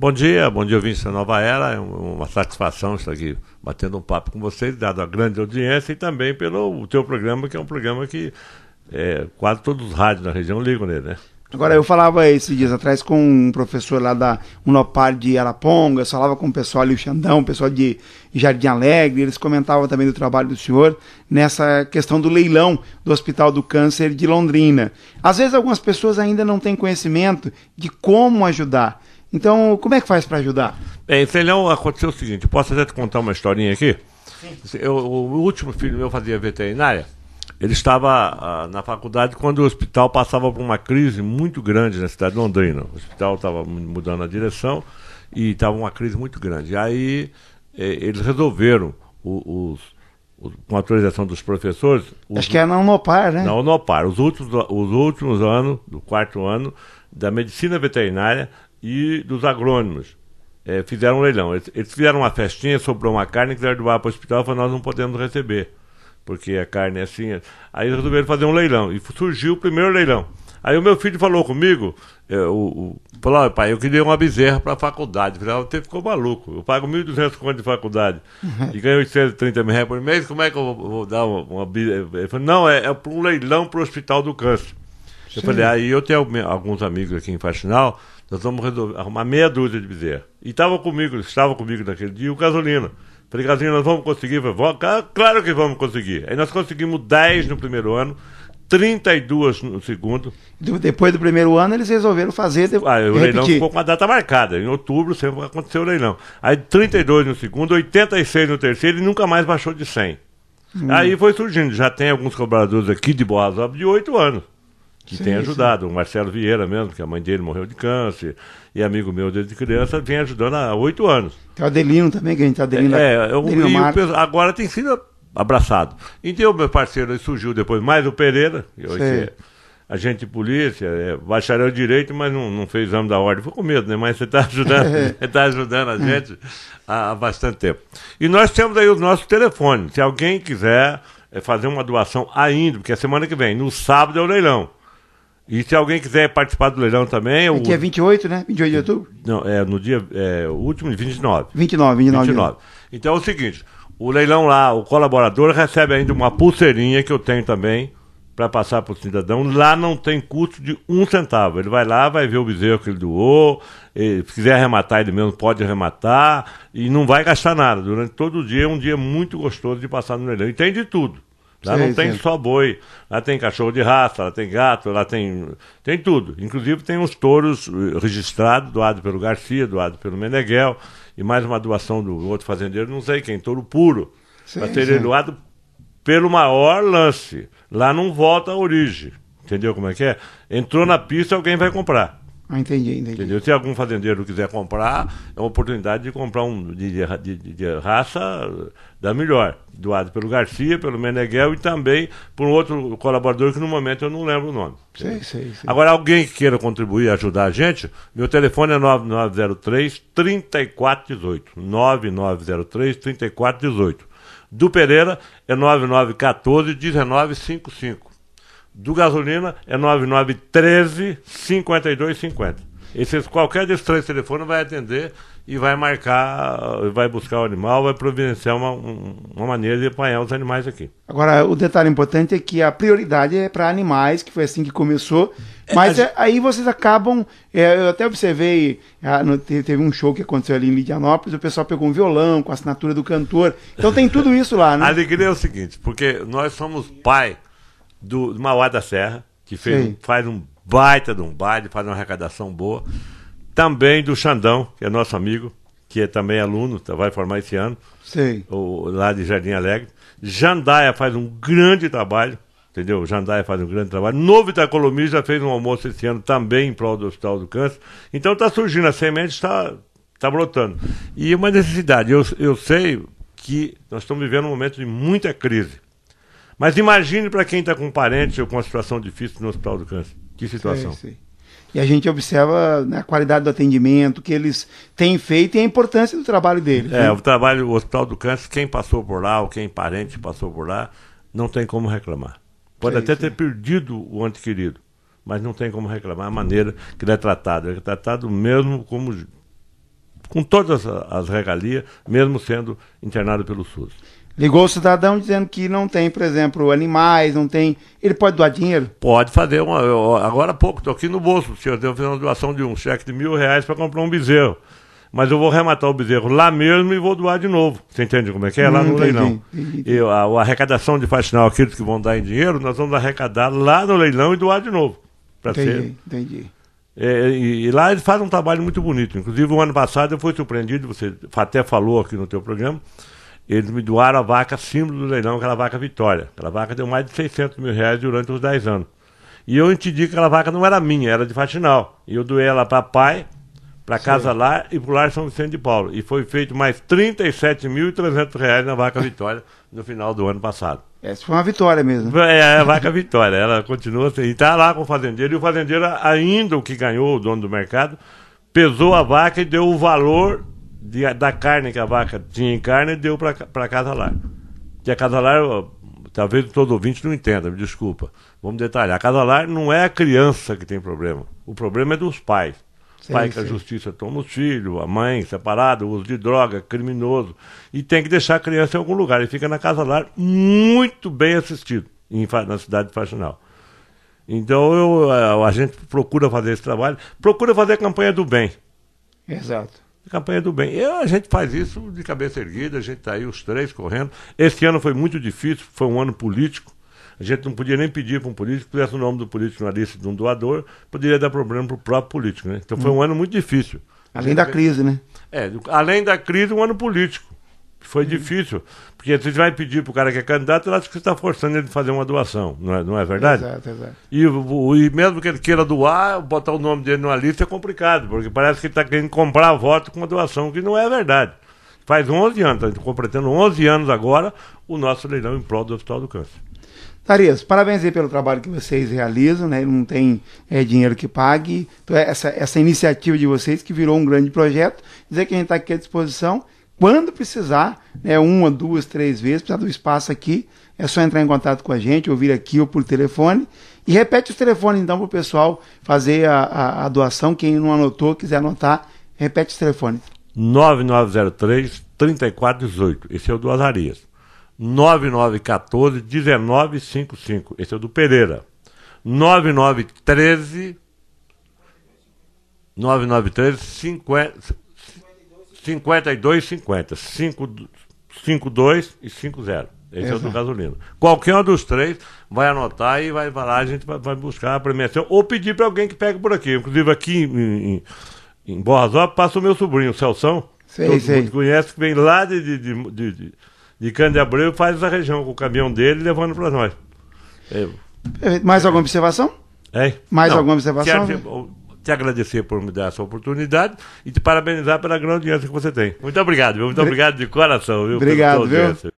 Bom dia, bom dia, ouvintes da Nova Era. É uma satisfação estar aqui batendo um papo com vocês, dado a grande audiência e também pelo teu programa, que é um programa que é, quase todos os rádios da região ligam nele, né? Agora, eu falava esses dias atrás com um professor lá da Unopar de Araponga, eu falava com o pessoal ali, o Xandão, o pessoal de Jardim Alegre, eles comentavam também do trabalho do senhor nessa questão do leilão do Hospital do Câncer de Londrina. Às vezes, algumas pessoas ainda não têm conhecimento de como ajudar. Então, como é que faz para ajudar? Bem, em Celhão aconteceu o seguinte, posso até te contar uma historinha aqui? Eu, o último filho meu fazia veterinária. Ele estava ah, na faculdade quando o hospital passava por uma crise muito grande na cidade de Londrina. O hospital estava mudando a direção e estava uma crise muito grande. aí eh, eles resolveram, os, os, com autorização dos professores. Os, Acho que é na Unopar, né? Na Unopar. Os últimos, os últimos anos, do quarto ano, da medicina veterinária, e dos agrônomos. É, fizeram um leilão. Eles, eles, fizeram uma festinha, sobrou uma carne, quiseram doar para o hospital, falou, nós não podemos receber, porque a carne é assim. Aí eles resolveram fazer um leilão, e surgiu o primeiro leilão. Aí o meu filho falou comigo, eu, é, o, falou, ah, pai, eu queria uma bezerra para a faculdade. Eu falei, ah, você ficou maluco, eu pago 1.200 conto de faculdade e ganho 830 mil reais por mês, como é que eu vou, vou dar uma, uma bezerra? É, ele falou, não, é, é um leilão para o Hospital do Câncer. Eu falei, aí ah, eu tenho alguns amigos aqui em Faxinal nós vamos resolver, arrumar meia dúzia de bezerro. E estava comigo, estava comigo naquele dia o Gasolina. Falei, Gasolina, nós vamos conseguir? claro que vamos conseguir. Aí nós conseguimos 10 no primeiro ano, 32 no segundo. Depois do primeiro ano, eles resolveram fazer. De... Ah, o leilão ficou com a data marcada. Em outubro sempre aconteceu o leilão. Aí 32 no segundo, 86 no terceiro e nunca mais baixou de 100. Hum. Aí foi surgindo. Já tem alguns cobradores aqui de Boas de 8 anos que sim, tem ajudado. Sim. O Marcelo Vieira mesmo, que a mãe dele morreu de câncer, e amigo meu desde criança, vem ajudando há oito anos. Tem o Adelino também, que a gente tá Adelino... É, é Adelino agora tem sido abraçado. Então, meu parceiro, surgiu depois mais o Pereira, hoje é agente de polícia, é, bacharel de direito, mas não, não fez exame da ordem. Ficou com medo, né? Mas você está ajudando, tá ajudando a gente há, há bastante tempo. E nós temos aí o nosso telefone. Se alguém quiser é, fazer uma doação ainda, porque é semana que vem, no sábado é o leilão. E se alguém quiser participar do leilão também. É o... que é 28, né? 28 de outubro? Não, é no dia é, último, 29. 29, 29. 29. Então é o seguinte: o leilão lá, o colaborador recebe ainda uma pulseirinha que eu tenho também para passar para o cidadão. Lá não tem custo de um centavo. Ele vai lá, vai ver o bezerro que ele doou, e, se quiser arrematar ele mesmo, pode arrematar e não vai gastar nada. Durante todo o dia é um dia muito gostoso de passar no leilão. E tem de tudo. Lá sim, não tem sim. só boi, lá tem cachorro de raça, lá tem gato, lá tem, tem tudo. Inclusive tem os touros eh, registrados, doado pelo Garcia, doado pelo Meneghel, e mais uma doação do outro fazendeiro, não sei quem, touro puro, para ser doado pelo maior lance. Lá não volta a origem. Entendeu como é que é? Entrou na pista, alguém vai comprar. Ah, entendi, entendi. Entendeu? Se algum fazendeiro quiser comprar, é uma oportunidade de comprar um de, de, de raça da melhor, doado pelo Garcia, pelo Meneghel e também por um outro colaborador que no momento eu não lembro o nome. Sei, sei, sei. Agora, alguém que queira contribuir e ajudar a gente, meu telefone é 9903 3418. 9903 3418. Do Pereira é 9914 1955 do gasolina é 9913 5250. esses qualquer desses três telefones vai atender e vai marcar, vai buscar o animal, vai providenciar uma, uma maneira de apanhar os animais aqui. Agora, o detalhe importante é que a prioridade é para animais, que foi assim que começou, é, mas é, aí vocês acabam. É, eu até observei, ah, no, teve um show que aconteceu ali em Lidianópolis, o pessoal pegou um violão com a assinatura do cantor. Então tem tudo isso lá, né? A alegria é o seguinte, porque nós somos pai do, do Mauá da Serra, que fez, faz um baita de um baile, faz uma arrecadação boa. Também do Xandão, que é nosso amigo, que é também aluno, tá, vai formar esse ano, Sim. O, lá de Jardim Alegre. Jandaia faz um grande trabalho, entendeu? Jandaia faz um grande trabalho. Novo Itacolomi já fez um almoço esse ano também em prol do Hospital do Câncer. Então está surgindo, a semente está tá brotando. E uma necessidade, eu, eu sei que nós estamos vivendo um momento de muita crise. Mas imagine para quem está com um parente ou com uma situação difícil no Hospital do Câncer. Que situação. Sei, sei. E a gente observa né, a qualidade do atendimento que eles têm feito e a importância do trabalho deles. É, né? o trabalho, do Hospital do Câncer, quem passou por lá ou quem parente passou por lá, não tem como reclamar. Pode até ter perdido o ante querido, mas não tem como reclamar a maneira que ele é tratado. Ele é tratado mesmo como com todas as regalias, mesmo sendo internado pelo SUS. Ligou o cidadão dizendo que não tem, por exemplo, animais, não tem. Ele pode doar dinheiro? Pode fazer uma. Eu, agora há pouco, estou aqui no bolso, senhor. Eu fiz uma doação de um cheque de mil reais para comprar um bezerro. Mas eu vou rematar o bezerro lá mesmo e vou doar de novo. Você entende como é que é? Lá hum, no entendi, leilão. Entendi. Eu, a, a, arrecadação de faxinal, aqueles que vão dar em dinheiro, nós vamos arrecadar lá no leilão e doar de novo. entendi, ser... entendi. É, e, e, lá eles fazem um trabalho muito bonito. Inclusive, o um ano passado eu fui surpreendido, você até falou aqui no teu programa eles me doaram a vaca símbolo do leilão, aquela vaca Vitória. Aquela vaca deu mais de 600 mil reais durante os 10 anos. E eu entendi que aquela vaca não era minha, era de Faxinal. E eu doei ela para pai, para Casa lá e para o Lar São Vicente de Paulo. E foi feito mais 37.300 reais na vaca Vitória no final do ano passado. Essa foi uma vitória mesmo. É, é a vaca vitória. Ela continua assim. E está lá com o fazendeiro. E o fazendeiro, ainda o que ganhou, o dono do mercado, pesou a vaca e deu o valor de, da carne que a vaca tinha em carne deu para casa lar. Que a casa lar, talvez todo ouvinte não entenda, me desculpa. Vamos detalhar. A casa lar não é a criança que tem problema. O problema é dos pais. Sim, Pai que a justiça toma os filhos, a mãe separada, uso de droga, criminoso. E tem que deixar a criança em algum lugar. E fica na casa lar muito bem assistido em, na cidade de Faxinal. Então eu, a, a gente procura fazer esse trabalho, procura fazer a campanha do bem. Exato campanha do bem. a gente faz isso de cabeça erguida, a gente está aí os três correndo. Esse ano foi muito difícil, foi um ano político. A gente não podia nem pedir para um político que pusesse o nome do político na lista de um doador, poderia dar problema para o próprio político. Né? Então foi hum. um ano muito difícil. Além gente... da crise, né? É, além da crise, um ano político. Foi difícil, porque você vai pedir para o cara que é candidato, ele acha que você está forçando ele a fazer uma doação, não é, não é verdade? Exato, exato. E, e mesmo que ele queira doar, botar o nome dele numa lista é complicado, porque parece que ele está querendo comprar voto com uma doação, que não é verdade. Faz 11 anos, está completando 11 anos agora o nosso leilão em prol do Hospital do Câncer. Tarias, parabéns aí pelo trabalho que vocês realizam, né? Não tem é, dinheiro que pague. Então, é essa, essa iniciativa de vocês que virou um grande projeto. Dizer que a gente está aqui à disposição quando precisar, né, uma, duas, três vezes, precisar do espaço aqui, é só entrar em contato com a gente, ouvir aqui ou por telefone. E repete os telefones então para o pessoal fazer a, a, a, doação. Quem não anotou, quiser anotar, repete os telefones. 9903-3418. Esse é o do Azarias. 9914-1955. Esse é o do Pereira. 9913 9913 50, 52,50. 5,2 e 5,0. Esse Exato. é o do gasolina. Qualquer um dos três vai anotar e vai lá, a gente vai, vai buscar a premiação. Ou pedir para alguém que pegue por aqui. Inclusive aqui em, em, em passa o meu sobrinho, o Celção. Sei, todo sei. mundo conhece, que vem lá de, de, de, de, de Cândido Abreu e faz a região com o caminhão dele levando para nós. É. Mais alguma observação? É. Mais Não, alguma observação? Quero, te agradecer por me dar essa oportunidade e te parabenizar pela grande audiência que você tem. Muito obrigado, viu? Muito obrigado de coração, viu? Obrigado, viu?